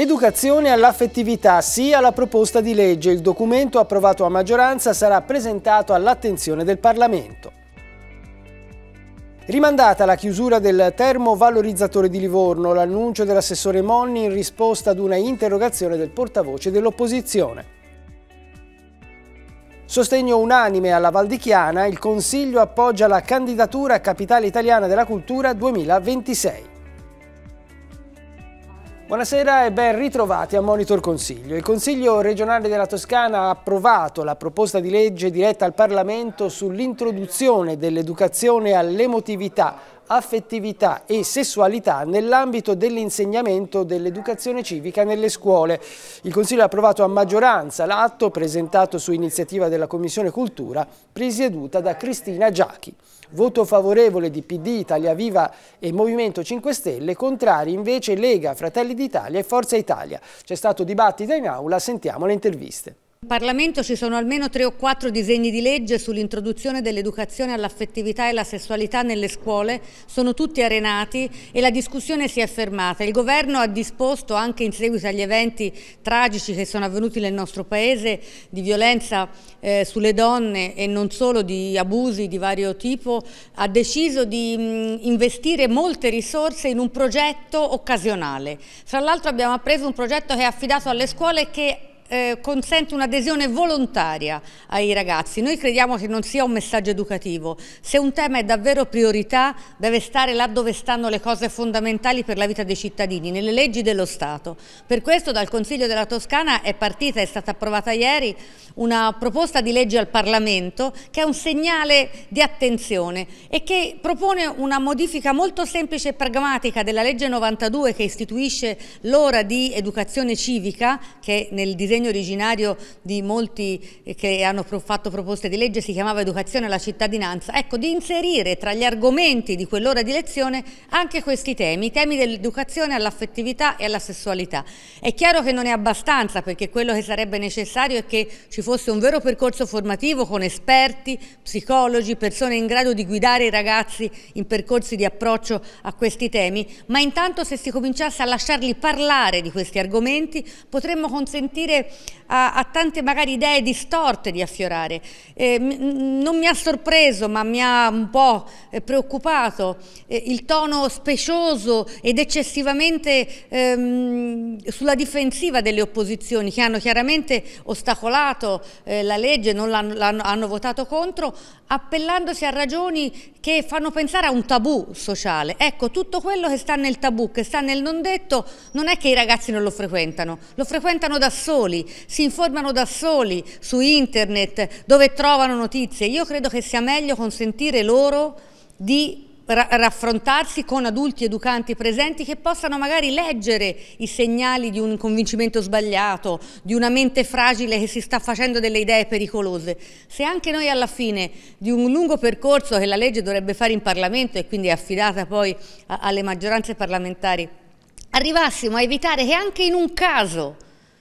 Educazione all'affettività, sì alla proposta di legge. Il documento approvato a maggioranza sarà presentato all'attenzione del Parlamento. Rimandata la chiusura del termovalorizzatore di Livorno, l'annuncio dell'assessore Monni in risposta ad una interrogazione del portavoce dell'opposizione. Sostegno unanime alla Valdichiana, il Consiglio appoggia la candidatura a Capitale Italiana della Cultura 2026. Buonasera e ben ritrovati a Monitor Consiglio. Il Consiglio regionale della Toscana ha approvato la proposta di legge diretta al Parlamento sull'introduzione dell'educazione all'emotività affettività e sessualità nell'ambito dell'insegnamento dell'educazione civica nelle scuole. Il Consiglio ha approvato a maggioranza l'atto presentato su iniziativa della Commissione Cultura presieduta da Cristina Giachi. Voto favorevole di PD, Italia Viva e Movimento 5 Stelle, contrari invece Lega, Fratelli d'Italia e Forza Italia. C'è stato dibattito in aula, sentiamo le interviste. In Parlamento ci sono almeno tre o quattro disegni di legge sull'introduzione dell'educazione all'affettività e alla sessualità nelle scuole, sono tutti arenati e la discussione si è fermata. Il governo ha disposto anche in seguito agli eventi tragici che sono avvenuti nel nostro paese di violenza eh, sulle donne e non solo di abusi di vario tipo, ha deciso di mh, mm, investire molte risorse in un progetto occasionale. Tra l'altro abbiamo appreso un progetto che è affidato alle scuole che eh, consente un'adesione volontaria ai ragazzi. Noi crediamo che non sia un messaggio educativo. Se un tema è davvero priorità, deve stare là dove stanno le cose fondamentali per la vita dei cittadini, nelle leggi dello Stato. Per questo dal Consiglio della Toscana è partita, è stata approvata ieri, una proposta di legge al Parlamento che è un segnale di attenzione e che propone una modifica molto semplice e pragmatica della legge 92 che istituisce l'ora di educazione civica che nel disegno disegno originario di molti eh, che hanno fatto proposte di legge si chiamava Educazione alla cittadinanza, ecco di inserire tra gli argomenti di quell'ora di lezione anche questi temi, i temi dell'educazione all'affettività e alla sessualità. È chiaro che non è abbastanza perché quello che sarebbe necessario è che ci fosse un vero percorso formativo con esperti, psicologi, persone in grado di guidare i ragazzi in percorsi di approccio a questi temi, ma intanto se si cominciasse a lasciarli parlare di questi argomenti potremmo consentire a, a tante magari idee distorte di affiorare. Eh, non mi ha sorpreso ma mi ha un po' eh, preoccupato eh, il tono specioso ed eccessivamente ehm, sulla difensiva delle opposizioni che hanno chiaramente ostacolato eh, la legge, non l'hanno, hanno votato contro, appellandosi a ragioni che fanno pensare a un tabù sociale. Ecco, tutto quello che sta nel tabù, che sta nel non detto, non è che i ragazzi non lo frequentano, lo frequentano da soli soli, si informano da soli su internet dove trovano notizie. Io credo che sia meglio consentire loro di raffrontarsi con adulti educanti presenti che possano magari leggere i segnali di un convincimento sbagliato, di una mente fragile che si sta facendo delle idee pericolose. Se anche noi alla fine di un lungo percorso che la legge dovrebbe fare in Parlamento e quindi è affidata poi alle maggioranze parlamentari, arrivassimo a evitare che anche in un caso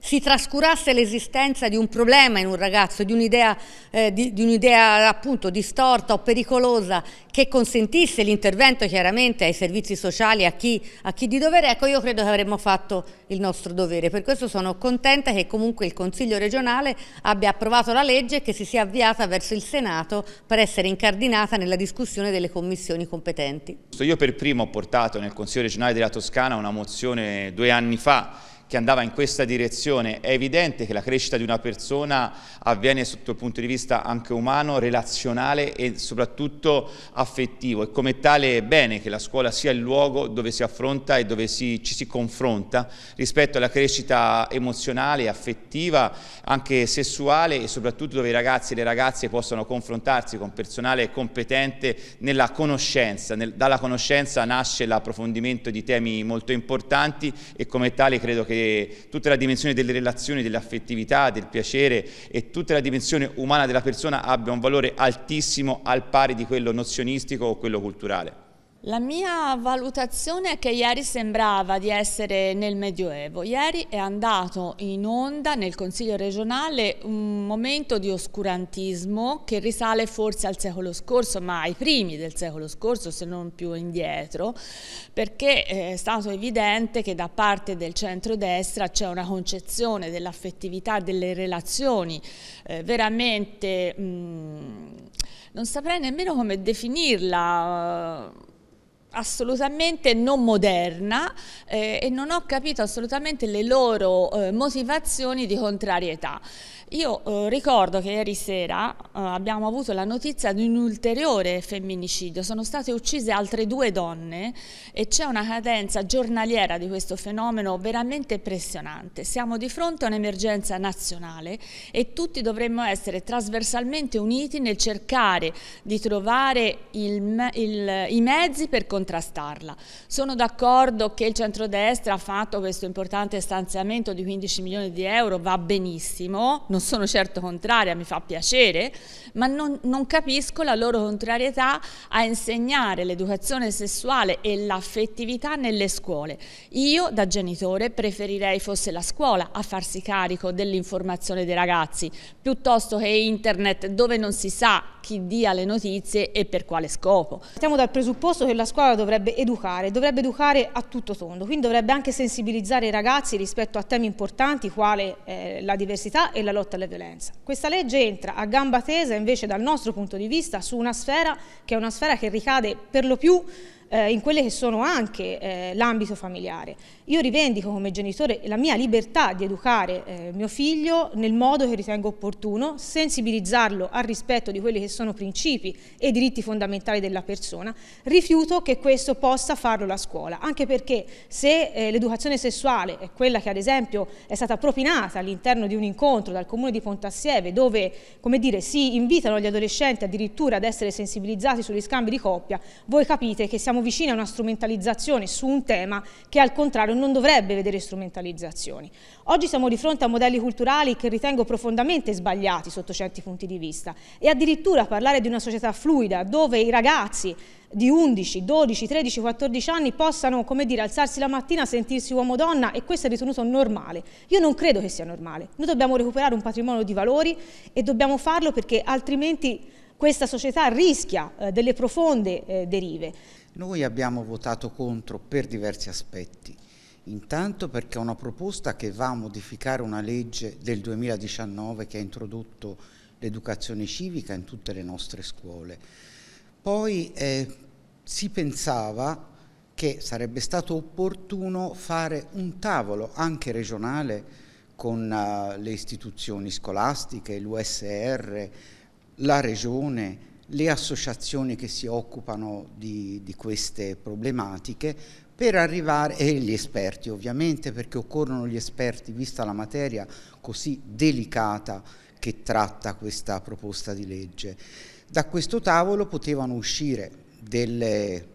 si trascurasse l'esistenza di un problema in un ragazzo, di un'idea eh, di, di un appunto distorta o pericolosa che consentisse l'intervento chiaramente ai servizi sociali, a chi, a chi, di dovere, ecco io credo che avremmo fatto il nostro dovere. Per questo sono contenta che comunque il Consiglio regionale abbia approvato la legge e che si sia avviata verso il Senato per essere incardinata nella discussione delle commissioni competenti. Io per primo ho portato nel Consiglio regionale della Toscana una mozione due anni fa che andava in questa direzione. È evidente che la crescita di una persona avviene sotto il punto di vista anche umano, relazionale e soprattutto affettivo e come tale è bene che la scuola sia il luogo dove si affronta e dove si, ci si confronta rispetto alla crescita emozionale, affettiva, anche sessuale e soprattutto dove i ragazzi e le ragazze possano confrontarsi con personale competente nella conoscenza. Nel, dalla conoscenza nasce l'approfondimento di temi molto importanti e come tale credo che le, tutta la dimensione delle relazioni, dell'affettività, del piacere e tutta la dimensione umana della persona abbia un valore altissimo al pari di quello nozionistico o quello culturale. La mia valutazione è che ieri sembrava di essere nel Medioevo. Ieri è andato in onda nel Consiglio regionale un momento di oscurantismo che risale forse al secolo scorso, ma ai primi del secolo scorso, se non più indietro, perché eh, è stato evidente che da parte del centrodestra c'è una concezione dell'affettività, delle relazioni eh, veramente... Mh, mm, non saprei nemmeno come definirla assolutamente non moderna eh, e non ho capito assolutamente le loro eh, motivazioni di contrarietà. Io eh, ricordo che ieri sera eh, abbiamo avuto la notizia di un ulteriore femminicidio, sono state uccise altre due donne e c'è una cadenza giornaliera di questo fenomeno veramente impressionante. Siamo di fronte a un'emergenza nazionale e tutti dovremmo essere trasversalmente uniti nel cercare di trovare il, il, i mezzi per contrariare contrastarla. Sono d'accordo che il centrodestra ha fatto questo importante stanziamento di 15 milioni di euro, va benissimo, non sono certo contraria, mi fa piacere, ma non, non capisco la loro contrarietà a insegnare l'educazione sessuale e l'affettività nelle scuole. Io da genitore preferirei fosse la scuola a farsi carico dell'informazione dei ragazzi, piuttosto che internet dove non si sa chi dia le notizie e per quale scopo. Partiamo dal presupposto che la scuola scuola dovrebbe educare, dovrebbe educare a tutto tondo, quindi dovrebbe anche sensibilizzare i ragazzi rispetto a temi importanti quale eh, la diversità e la lotta alla violenza. Questa legge entra a gamba tesa invece dal nostro punto di vista su una sfera che è una sfera che ricade per lo più eh, in quelle che sono anche eh, l'ambito familiare. Io rivendico come genitore la mia libertà di educare eh, mio figlio nel modo che ritengo opportuno, sensibilizzarlo al rispetto di quelli che sono principi e diritti fondamentali della persona, rifiuto che questo possa farlo la scuola, anche perché se eh, l'educazione sessuale è quella che ad esempio è stata propinata all'interno di un incontro dal comune di Pontassieve dove come dire, si invitano gli adolescenti addirittura ad essere sensibilizzati sugli scambi di coppia, voi capite che siamo siamo vicini a una strumentalizzazione su un tema che al contrario non dovrebbe vedere strumentalizzazioni. Oggi siamo di fronte a modelli culturali che ritengo profondamente sbagliati sotto certi punti di vista e addirittura parlare di una società fluida dove i ragazzi di 11, 12, 13, 14 anni possano, come dire, alzarsi la mattina, sentirsi uomo donna e questo è ritenuto normale. Io non credo che sia normale. Noi dobbiamo recuperare un patrimonio di valori e dobbiamo farlo perché altrimenti questa società rischia eh, delle profonde eh, derive. Noi abbiamo votato contro per diversi aspetti. Intanto perché è una proposta che va a modificare una legge del 2019 che ha introdotto l'educazione civica in tutte le nostre scuole. Poi eh, si pensava che sarebbe stato opportuno fare un tavolo anche regionale con uh, le istituzioni scolastiche, l'USR, la regione, le associazioni che si occupano di, di queste problematiche per arrivare, e gli esperti ovviamente, perché occorrono gli esperti vista la materia così delicata che tratta questa proposta di legge. Da questo tavolo potevano uscire delle,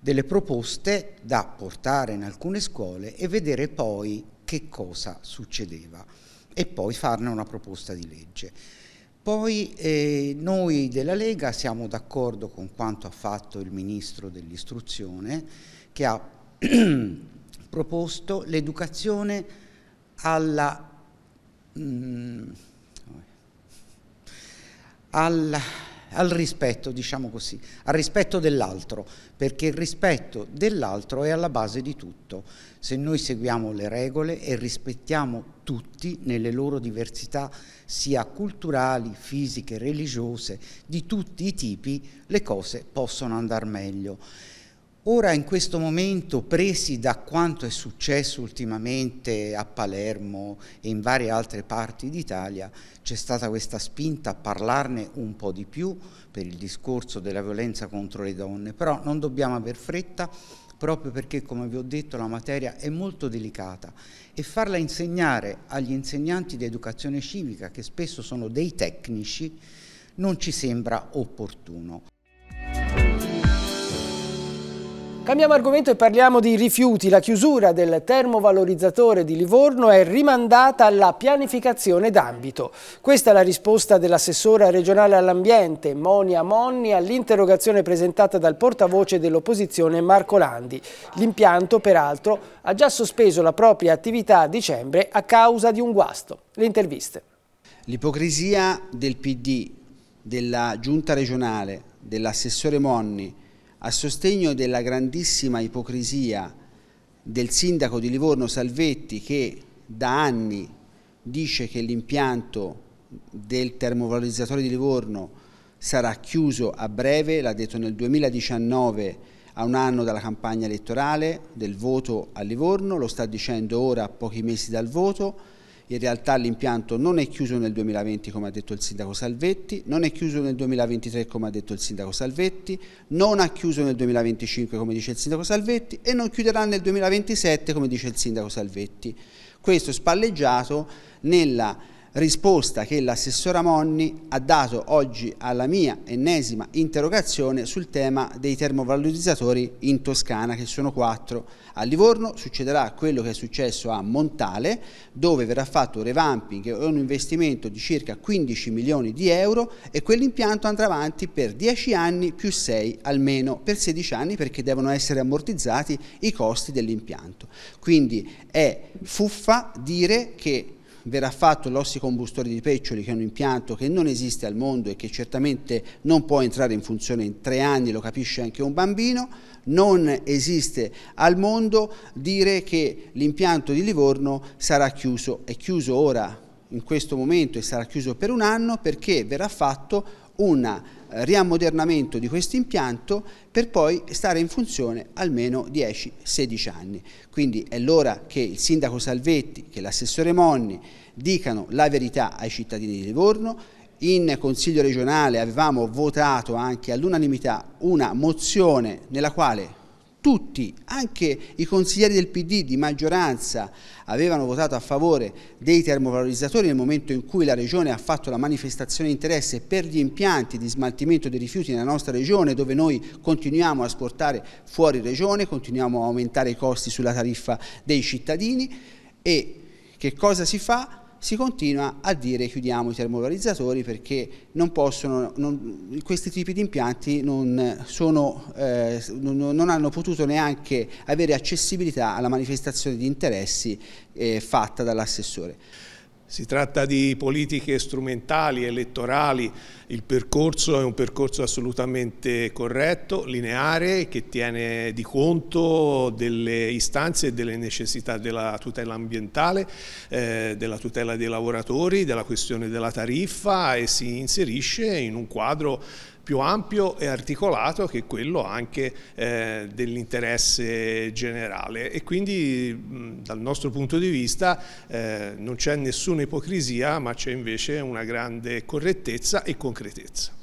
delle proposte da portare in alcune scuole e vedere poi che cosa succedeva e poi farne una proposta di legge. Poi eh, noi della Lega siamo d'accordo con quanto ha fatto il Ministro dell'Istruzione che ha proposto l'educazione alla, mh, mm, alla al rispetto, diciamo così, al rispetto dell'altro, perché il rispetto dell'altro è alla base di tutto. Se noi seguiamo le regole e rispettiamo tutti nelle loro diversità, sia culturali, fisiche, religiose, di tutti i tipi, le cose possono andare meglio. Ora in questo momento, presi da quanto è successo ultimamente a Palermo e in varie altre parti d'Italia, c'è stata questa spinta a parlarne un po' di più per il discorso della violenza contro le donne, però non dobbiamo aver fretta proprio perché, come vi ho detto, la materia è molto delicata e farla insegnare agli insegnanti di educazione civica, che spesso sono dei tecnici, non ci sembra opportuno. Cambiamo argomento e parliamo di rifiuti. La chiusura del termovalorizzatore di Livorno è rimandata alla pianificazione d'ambito. Questa è la risposta dell'assessora regionale all'ambiente Monia Monni all'interrogazione presentata dal portavoce dell'opposizione Marco Landi. L'impianto, peraltro, ha già sospeso la propria attività a dicembre a causa di un guasto. Le interviste. L'ipocrisia del PD, della giunta regionale, dell'assessore Monni a sostegno della grandissima ipocrisia del sindaco di Livorno Salvetti che da anni dice che l'impianto del termovalorizzatore di Livorno sarà chiuso a breve, l'ha detto nel 2019 a un anno dalla campagna elettorale del voto a Livorno, lo sta dicendo ora a pochi mesi dal voto in realtà l'impianto non è chiuso nel 2020 come ha detto il sindaco Salvetti, non è chiuso nel 2023 come ha detto il sindaco Salvetti, non ha chiuso nel 2025 come dice il sindaco Salvetti e non chiuderà nel 2027 come dice il sindaco Salvetti. Questo è spalleggiato nella risposta che l'assessora Monni ha dato oggi alla mia ennesima interrogazione sul tema dei termovalorizzatori in Toscana, che sono quattro. A Livorno succederà quello che è successo a Montale, dove verrà fatto un revamping e un investimento di circa 15 milioni di euro e quell'impianto andrà avanti per 10 anni più 6 almeno, per 16 anni perché devono essere ammortizzati i costi dell'impianto. Quindi è fuffa dire che verrà fatto l'ossicombustore di Peccioli che è un impianto che non esiste al mondo e che certamente non può entrare in funzione in tre anni, lo capisce anche un bambino, non esiste al mondo dire che l'impianto di Livorno sarà chiuso, è chiuso ora in questo momento e sarà chiuso per un anno perché verrà fatto un eh, riammodernamento di questo impianto per poi stare in funzione almeno 10-16 anni. Quindi è l'ora che il sindaco Salvetti, che l'assessore Monni dicano la verità ai cittadini di Livorno. In Consiglio regionale avevamo votato anche all'unanimità una mozione nella quale tutti, anche i consiglieri del PD di maggioranza avevano votato a favore dei termovalorizzatori nel momento in cui la Regione ha fatto la manifestazione di interesse per gli impianti di smaltimento dei rifiuti nella nostra Regione dove noi continuiamo a esportare fuori Regione, continuiamo a aumentare i costi sulla tariffa dei cittadini e che cosa si fa? si continua a dire chiudiamo i termovalorizzatori perché non possono, non, questi tipi di impianti non, sono, eh, non, hanno potuto neanche avere accessibilità alla manifestazione di interessi eh, fatta dall'assessore. Si tratta di politiche strumentali, elettorali, il percorso è un percorso assolutamente corretto, lineare, che tiene di conto delle istanze e delle necessità della tutela ambientale, eh, della tutela dei lavoratori, della questione della tariffa e si inserisce in un quadro più ampio e articolato che è quello anche eh, dell'interesse generale e quindi mh, dal nostro punto di vista eh, non c'è nessuna ipocrisia ma c'è invece una grande correttezza e concretezza.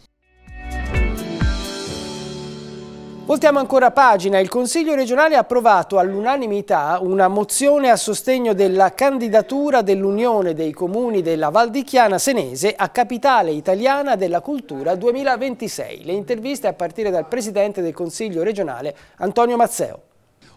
Voltiamo ancora pagina. Il Consiglio regionale ha approvato all'unanimità una mozione a sostegno della candidatura dell'Unione dei Comuni della Val di Chiana Senese a Capitale Italiana della Cultura 2026. Le interviste a partire dal Presidente del Consiglio regionale Antonio Mazzeo.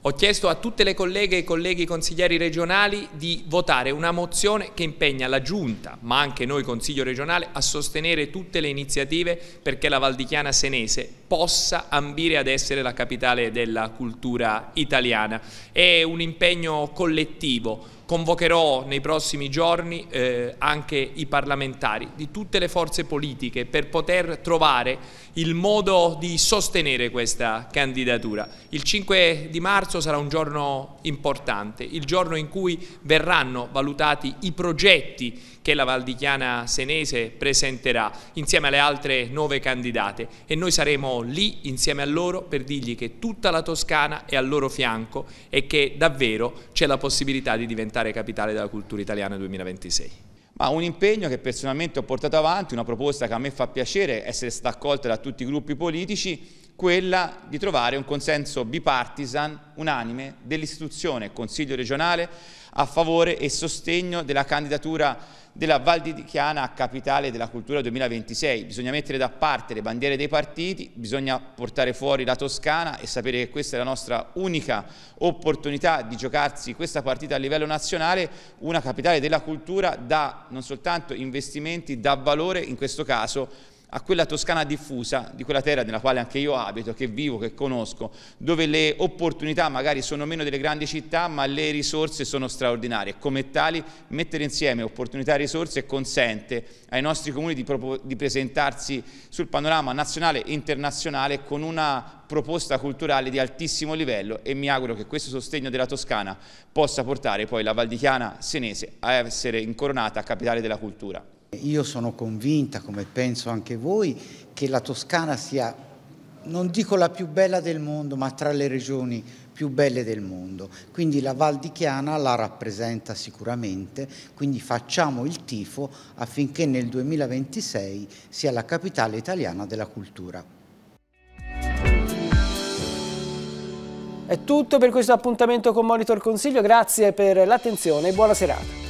Ho chiesto a tutte le colleghe e i colleghi consiglieri regionali di votare una mozione che impegna la Giunta, ma anche noi Consiglio regionale, a sostenere tutte le iniziative perché la Valdichiana senese possa ambire ad essere la capitale della cultura italiana. È un impegno collettivo. Convocherò nei prossimi giorni eh, anche i parlamentari di tutte le forze politiche per poter trovare il modo di sostenere questa candidatura. Il 5 di marzo sarà un giorno importante, il giorno in cui verranno valutati i progetti che la Valdichiana Senese presenterà insieme alle altre nove candidate e noi saremo lì insieme a loro per dirgli che tutta la Toscana è al loro fianco e che davvero c'è la possibilità di diventare capitale della cultura italiana 2026 ma un impegno che personalmente ho portato avanti, una proposta che a me fa piacere essere stata accolta da tutti i gruppi politici quella di trovare un consenso bipartisan unanime dell'istituzione Consiglio regionale a favore e sostegno della candidatura della Val di Chiana a capitale della cultura 2026. Bisogna mettere da parte le bandiere dei partiti, bisogna portare fuori la Toscana e sapere che questa è la nostra unica opportunità di giocarsi questa partita a livello nazionale, una capitale della cultura dà non soltanto investimenti, dà valore in questo caso a quella Toscana diffusa, di quella terra nella quale anche io abito, che vivo, che conosco, dove le opportunità magari sono meno delle grandi città, ma le risorse sono straordinarie. Come tali, mettere insieme opportunità e risorse consente ai nostri comuni di, di presentarsi sul panorama nazionale e internazionale con una proposta culturale di altissimo livello e mi auguro che questo sostegno della Toscana possa portare poi la Valdichiana senese a essere incoronata capitale della cultura. Io sono convinta, come penso anche voi, che la Toscana sia, non dico la più bella del mondo, ma tra le regioni più belle del mondo. Quindi la Val di Chiana la rappresenta sicuramente, quindi facciamo il tifo affinché nel 2026 sia la capitale italiana della cultura. È tutto per questo appuntamento con Monitor Consiglio, grazie per l'attenzione e buona serata.